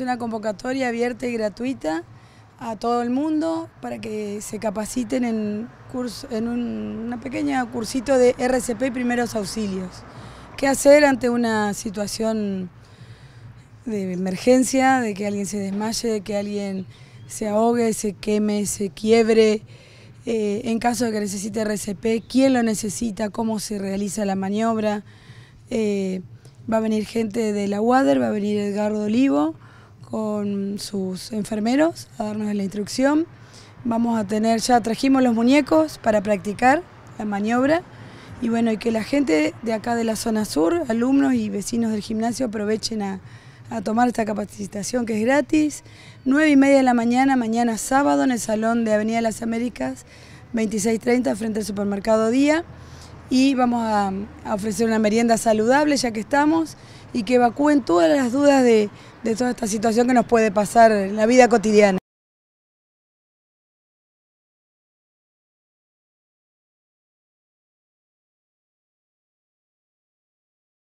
una convocatoria abierta y gratuita a todo el mundo para que se capaciten en, en un una pequeña cursito de RCP y primeros auxilios. ¿Qué hacer ante una situación de emergencia, de que alguien se desmaye, de que alguien se ahogue, se queme, se quiebre? Eh, en caso de que necesite RCP, quién lo necesita, cómo se realiza la maniobra. Eh, va a venir gente de la UADER, va a venir Edgardo Olivo con sus enfermeros a darnos la instrucción. Vamos a tener, ya trajimos los muñecos para practicar la maniobra y bueno, y que la gente de acá de la zona sur, alumnos y vecinos del gimnasio aprovechen a, a tomar esta capacitación que es gratis. 9 y media de la mañana, mañana sábado en el Salón de Avenida de las Américas, 26.30 frente al supermercado Día y vamos a, ofrecer una merienda saludable ya que estamos y que evacúen todas las dudas de, de toda esta situación que nos puede pasar en la vida cotidiana.